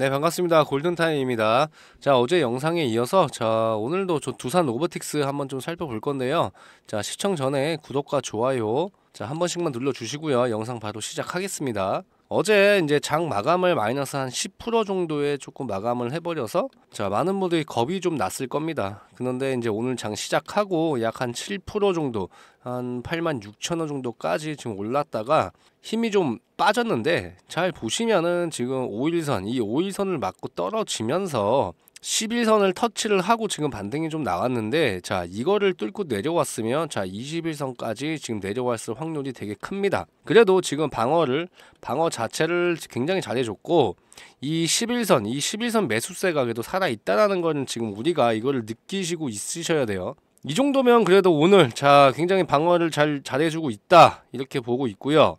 네 반갑습니다 골든타임입니다 자 어제 영상에 이어서 자 오늘도 저 두산 로보틱스 한번 좀 살펴볼 건데요 자 시청 전에 구독과 좋아요 자한 번씩만 눌러주시고요 영상 바로 시작하겠습니다 어제 이제 장 마감을 마이너스 한 10% 정도에 조금 마감을 해버려서 자 많은 분들이 겁이 좀 났을 겁니다. 그런데 이제 오늘 장 시작하고 약 한 7% 정도 한 8만 6천 원 정도까지 지금 올랐다가 힘이 좀 빠졌는데 잘 보시면은 지금 5일선 이 5일선을 맞고 떨어지면서 11선을 터치를 하고 지금 반등이 좀 나왔는데 자 이거를 뚫고 내려왔으면 자 21선까지 지금 내려왔을 확률이 되게 큽니다 그래도 지금 방어를 방어 자체를 굉장히 잘해줬고 이 11선 이 11선 매수세가 그래도 살아있다는 거는 지금 우리가 이거를 느끼시고 있으셔야 돼요 이 정도면 그래도 오늘 자 굉장히 방어를 잘 잘해주고 있다 이렇게 보고 있고요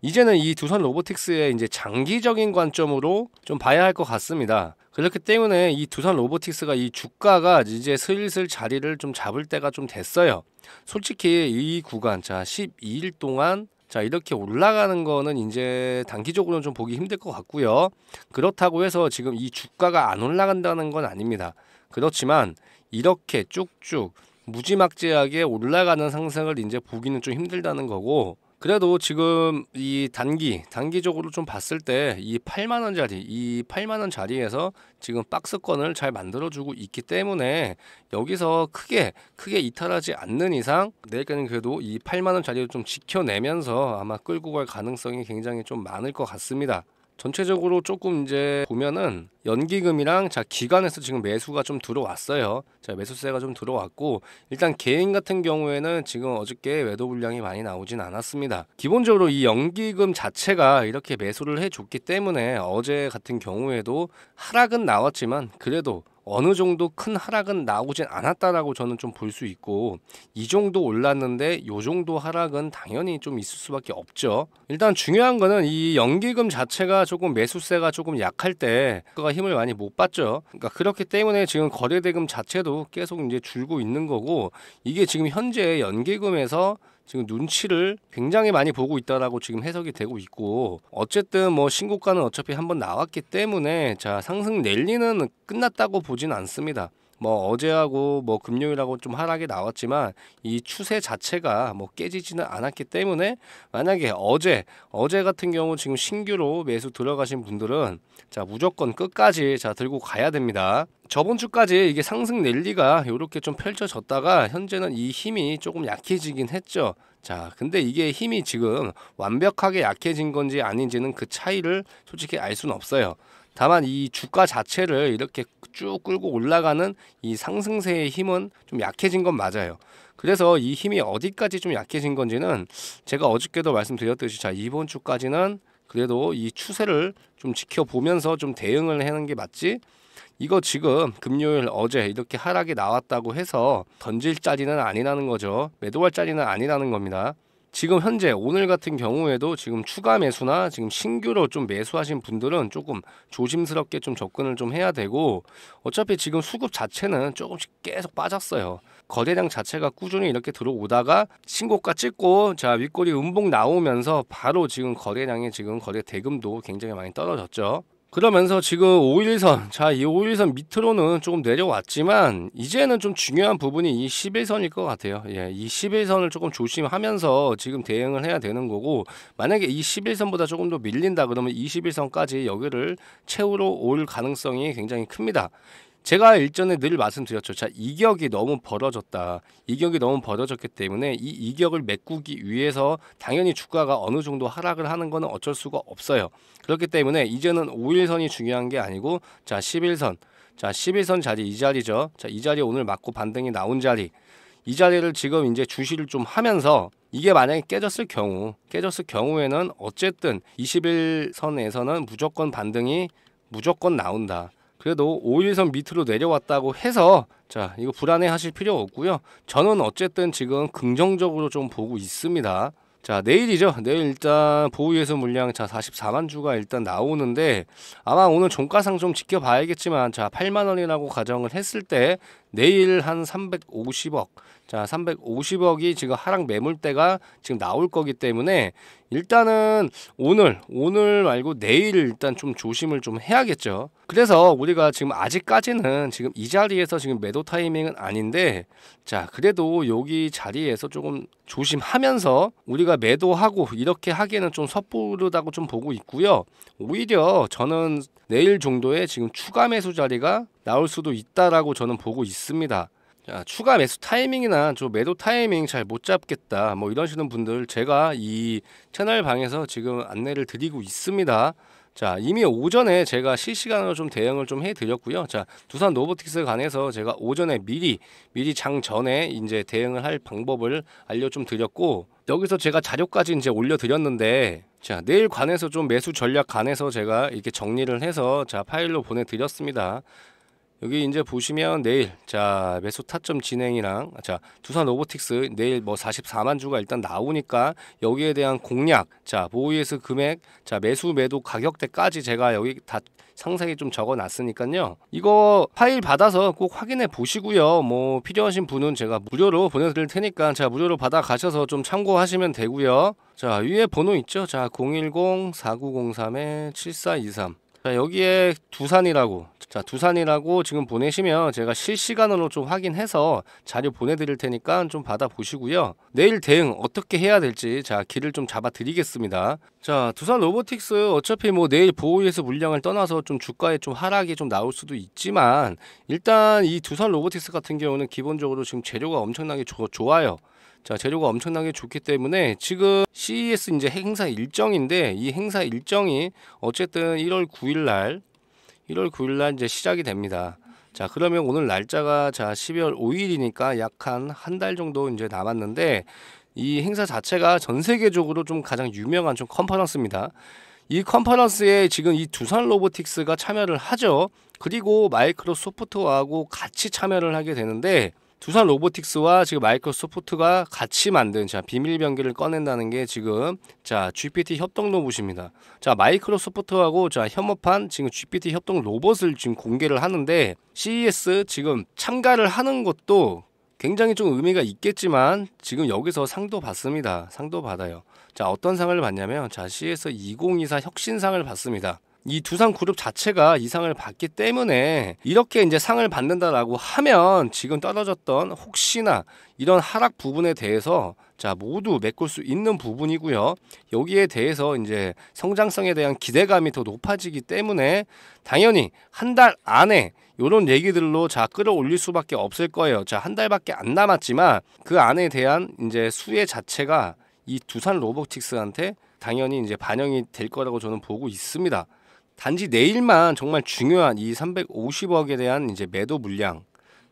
이제는 이두선 로보틱스의 이제 장기적인 관점으로 좀 봐야 할 것 같습니다 그렇기 때문에 이 두산 로보틱스가 이 주가가 이제 슬슬 자리를 좀 잡을 때가 좀 됐어요. 솔직히 이 구간 자 12일 동안 자 이렇게 올라가는 거는 이제 단기적으로는 좀 보기 힘들 것 같고요. 그렇다고 해서 지금 이 주가가 안 올라간다는 건 아닙니다. 그렇지만 이렇게 쭉쭉 무지막지하게 올라가는 상승을 이제 보기는 좀 힘들다는 거고 그래도 지금 이 단기 단기적으로 좀 봤을 때 이 8만 원 자리 이 8만 원 자리에서 지금 박스권을 잘 만들어주고 있기 때문에 여기서 크게 크게 이탈하지 않는 이상 내일까지는 그래도 이 8만 원 자리를 좀 지켜내면서 아마 끌고 갈 가능성이 굉장히 좀 많을 것 같습니다. 전체적으로 조금 이제 보면은 연기금이랑 자 기관에서 지금 매수가 좀 들어왔어요. 자 매수세가 좀 들어왔고 일단 개인 같은 경우에는 지금 어저께 외도 분량이 많이 나오진 않았습니다. 기본적으로 이 연기금 자체가 이렇게 매수를 해줬기 때문에 어제 같은 경우에도 하락은 나왔지만 그래도 어느 정도 큰 하락은 나오진 않았다라고 저는 좀 볼 수 있고 이 정도 올랐는데 요 정도 하락은 당연히 좀 있을 수밖에 없죠. 일단 중요한 거는 이 연기금 자체가 조금 매수세가 조금 약할 때 그가 힘을 많이 못 받죠. 그러니까 그렇기 때문에 지금 거래대금 자체도 계속 이제 줄고 있는 거고 이게 지금 현재 연기금에서 지금 눈치를 굉장히 많이 보고 있다라고 지금 해석이 되고 있고 어쨌든 뭐 신고가는 어차피 한번 나왔기 때문에 자 상승 랠리는 끝났다고 보진 않습니다. 뭐 어제하고 뭐 금요일하고 좀 하락이 나왔지만 이 추세 자체가 뭐 깨지지는 않았기 때문에 만약에 어제 어제 같은 경우 지금 신규로 매수 들어가신 분들은 자 무조건 끝까지 자 들고 가야 됩니다. 저번 주까지 이게 상승 랠리가 이렇게 좀 펼쳐졌다가 현재는 이 힘이 조금 약해지긴 했죠. 자, 근데 이게 힘이 지금 완벽하게 약해진 건지 아닌지는 그 차이를 솔직히 알 수는 없어요. 다만 이 주가 자체를 이렇게 쭉 끌고 올라가는 이 상승세의 힘은 좀 약해진 건 맞아요. 그래서 이 힘이 어디까지 좀 약해진 건지는 제가 어저께도 말씀드렸듯이 자 이번 주까지는 그래도 이 추세를 좀 지켜보면서 좀 대응을 하는 게 맞지 이거 지금 금요일 어제 이렇게 하락이 나왔다고 해서 던질 자리는 아니라는 거죠 매도할 자리는 아니라는 겁니다 지금 현재 오늘 같은 경우에도 지금 추가 매수나 지금 신규로 좀 매수하신 분들은 조금 조심스럽게 좀 접근을 좀 해야 되고 어차피 지금 수급 자체는 조금씩 계속 빠졌어요. 거래량 자체가 꾸준히 이렇게 들어오다가 신고가 찍고 자윗골이 음봉 나오면서 바로 지금 거래량이 지금 거래 대금도 굉장히 많이 떨어졌죠. 그러면서 지금 5일선 자이 5일선 밑으로는 조금 내려왔지만 이제는 좀 중요한 부분이 이 11선일 것 같아요 예, 이 11선을 조금 조심하면서 지금 대응을 해야 되는 거고 만약에 이 11선보다 조금 더 밀린다 그러면 21선까지 여기를 채우러 올 가능성이 굉장히 큽니다 제가 일전에 늘 말씀드렸죠. 자, 이격이 너무 벌어졌다. 이격이 너무 벌어졌기 때문에 이 이격을 메꾸기 위해서 당연히 주가가 어느 정도 하락을 하는 것은 어쩔 수가 없어요. 그렇기 때문에 이제는 5일선이 중요한 게 아니고 자, 11선. 자, 11선 자리 이 자리죠. 자, 이 자리 오늘 맞고 반등이 나온 자리. 이 자리를 지금 이제 주시를 좀 하면서 이게 만약에 깨졌을 경우, 깨졌을 경우에는 어쨌든 21선에서는 무조건 반등이 무조건 나온다. 그래도 5일선 밑으로 내려왔다고 해서 자 이거 불안해 하실 필요 없고요 저는 어쨌든 지금 긍정적으로 좀 보고 있습니다 자 내일이죠 내일 일단 보유예서 물량 자 44만 주가 일단 나오는데 아마 오늘 종가상 좀 지켜봐야겠지만 자 8만원이라고 가정을 했을 때 내일 한 350억 자, 350억이 지금 하락 매물대가 지금 나올 거기 때문에 일단은 오늘, 오늘 말고 내일 일단 좀 조심을 좀 해야겠죠. 그래서 우리가 지금 아직까지는 지금 이 자리에서 지금 매도 타이밍은 아닌데 자, 그래도 여기 자리에서 조금 조심하면서 우리가 매도하고 이렇게 하기에는 좀 섣부르다고 좀 보고 있고요. 오히려 저는 내일 정도에 지금 추가 매수 자리가 나올 수도 있다라고 저는 보고 있습니다. 야, 추가 매수 타이밍이나 저 매도 타이밍 잘 못 잡겠다 뭐 이러시는 분들 제가 이 채널 방에서 지금 안내를 드리고 있습니다 자 이미 오전에 제가 실시간으로 좀 대응을 좀 해드렸고요 자 두산 로보틱스 관해서 제가 오전에 미리 미리 장 전에 이제 대응을 할 방법을 알려 좀 드렸고 여기서 제가 자료까지 이제 올려 드렸는데 자 내일 관해서 좀 매수 전략 관해서 제가 이렇게 정리를 해서 자 파일로 보내드렸습니다 여기 이제 보시면 내일 자 매수 타점 진행이랑 자 두산 로보틱스 내일 뭐 44만 주가 일단 나오니까 여기에 대한 공략 자 보이에스 금액 자 매수 매도 가격대까지 제가 여기 다 상세히 좀 적어놨으니까요. 이거 파일 받아서 꼭 확인해 보시고요. 뭐 필요하신 분은 제가 무료로 보내드릴 테니까 제 무료로 받아 가셔서 좀 참고하시면 되고요. 자 위에 번호 있죠? 자010 4 9 0 3 7423자 여기에 두산이라고 자 두산이라고 지금 보내시면 제가 실시간으로 좀 확인해서 자료 보내드릴 테니까 좀 받아보시고요 내일 대응 어떻게 해야 될지 자 길을 좀 잡아 드리겠습니다 자 두산 로보틱스 어차피 뭐 내일 보호에서 위 물량을 떠나서 좀 주가에 좀 하락이 좀 나올 수도 있지만 일단 이 두산 로보틱스 같은 경우는 기본적으로 지금 재료가 엄청나게 조, 좋아요 자 재료가 엄청나게 좋기 때문에 지금 CES 이제 행사 일정인데 이 행사 일정이 어쨌든 1월 9일 날 1월 9일 날 이제 시작이 됩니다. 자 그러면 오늘 날짜가 자 12월 5일이니까 약한 한 달 정도 이제 남았는데 이 행사 자체가 전 세계적으로 좀 가장 유명한 좀 컨퍼런스입니다. 이 컨퍼런스에 지금 이 두산 로보틱스가 참여를 하죠. 그리고 마이크로소프트하고 같이 참여를 하게 되는데 두산 로보틱스와 지금 마이크로소프트가 같이 만든 자 비밀 변기를 꺼낸다는 게 지금 자 GPT 협동 로봇입니다. 자 마이크로소프트하고 자 협업한 지금 GPT 협동 로봇을 지금 공개를 하는데 CES 지금 참가를 하는 것도 굉장히 좀 의미가 있겠지만 지금 여기서 상도 받습니다. 상도 받아요. 자 어떤 상을 받냐면 자 CES 2024 혁신상을 받습니다. 이두산 그룹 자체가 이 상을 받기 때문에 이렇게 이제 상을 받는다라고 하면 지금 떨어졌던 혹시나 이런 하락 부분에 대해서 자 모두 메꿀 수 있는 부분이고요. 여기에 대해서 이제 성장성에 대한 기대감이 더 높아지기 때문에 당연히 한 달 안에 이런 얘기들로 자 끌어올릴 수밖에 없을 거예요. 자 한 달밖에 안 남았지만 그 안에 대한 이제 수혜 자체가 이 두산 로보틱스한테 당연히 이제 반영이 될 거라고 저는 보고 있습니다. 단지 내일만 정말 중요한 이 350억에 대한 이제 매도 물량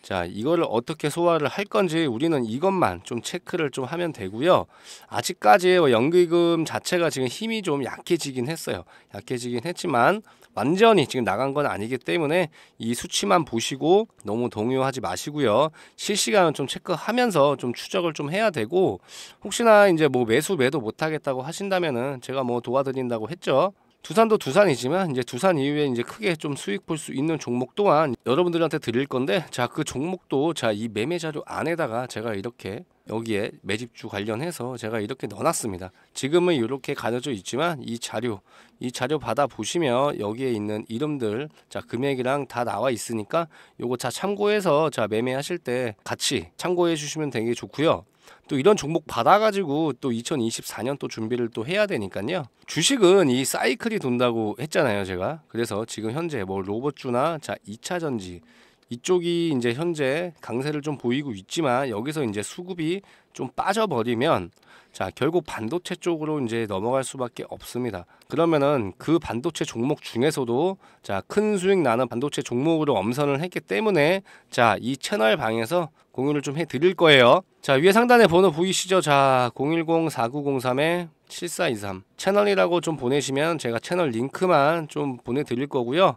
자 이거를 어떻게 소화를 할 건지 우리는 이것만 좀 체크를 좀 하면 되고요 아직까지 연기금 자체가 지금 힘이 좀 약해지긴 했어요 약해지긴 했지만 완전히 지금 나간 건 아니기 때문에 이 수치만 보시고 너무 동요하지 마시고요 실시간은 좀 체크하면서 좀 추적을 좀 해야 되고 혹시나 이제 뭐 매수 매도 못하겠다고 하신다면은 제가 뭐 도와드린다고 했죠 두산도 두산이지만 이제 두산 이후에 이제 크게 좀 수익 볼 수 있는 종목 또한 여러분들한테 드릴 건데 자 그 종목도 자 이 매매 자료 안에다가 제가 이렇게 여기에 매집주 관련해서 제가 이렇게 넣어놨습니다. 지금은 이렇게 가려져 있지만 이 자료 이 자료 받아 보시면 여기에 있는 이름들 자 금액이랑 다 나와 있으니까 요거 자 참고해서 자 매매하실 때 같이 참고해 주시면 되게 좋고요. 또 이런 종목 받아가지고 또 2024년 또 준비를 또 해야 되니까요. 주식은 이 사이클이 돈다고 했잖아요, 제가. 그래서 지금 현재 뭐 로봇주나 자 2차전지 이쪽이 이제 현재 강세를 좀 보이고 있지만 여기서 이제 수급이 좀 빠져버리면 자 결국 반도체 쪽으로 이제 넘어갈 수밖에 없습니다. 그러면은 그 반도체 종목 중에서도 자 큰 수익 나는 반도체 종목으로 엄선을 했기 때문에 자 이 채널 방에서 공유를 좀 해드릴 거예요. 자 위에 상단에 번호 보이시죠? 자010-4903-7423 채널이라고 좀 보내시면 제가 채널 링크만 좀 보내드릴 거고요.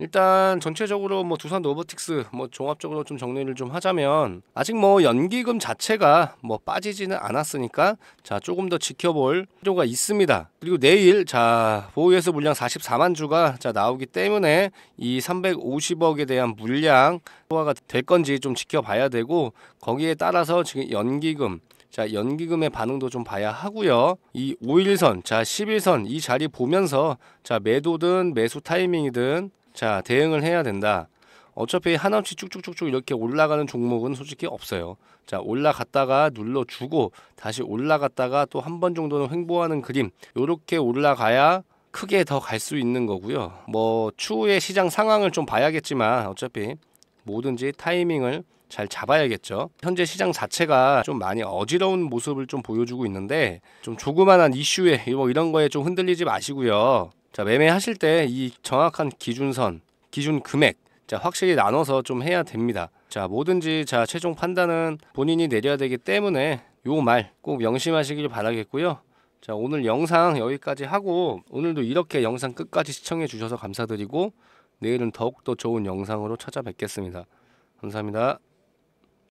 일단 전체적으로 뭐 두산 로보틱스 뭐 종합적으로 좀 정리를 좀 하자면 아직 뭐 연기금 자체가 뭐 빠지지는 않았으니까 자 조금 더 지켜볼 필요가 있습니다. 그리고 내일 자 보유에서 물량 44만 주가 자 나오기 때문에 이 350억에 대한 물량 소화가 될 건지 좀 지켜봐야 되고 거기에 따라서 지금 연기금 자 연기금의 반응도 좀 봐야 하고요. 이 5일선 자1 0선이 자리 보면서 자 매도든 매수 타이밍이든 자, 대응을 해야 된다. 어차피 한없이 쭉쭉쭉쭉 이렇게 올라가는 종목은 솔직히 없어요. 자, 올라갔다가 눌러주고 다시 올라갔다가 또 한 번 정도는 횡보하는 그림. 요렇게 올라가야 크게 더 갈 수 있는 거고요. 뭐추후에 시장 상황을 좀 봐야겠지만 어차피 뭐든지 타이밍을 잘 잡아야겠죠. 현재 시장 자체가 좀 많이 어지러운 모습을 좀 보여주고 있는데 좀 조그만한 이슈에 뭐 이런 거에 좀 흔들리지 마시고요. 자, 매매하실 때 이 정확한 기준선, 기준 금액, 자, 확실히 나눠서 좀 해야 됩니다. 자, 뭐든지 자, 최종 판단은 본인이 내려야 되기 때문에 요 말 꼭 명심하시길 바라겠고요. 자, 오늘 영상 여기까지 하고 오늘도 이렇게 영상 끝까지 시청해 주셔서 감사드리고 내일은 더욱더 좋은 영상으로 찾아뵙겠습니다. 감사합니다.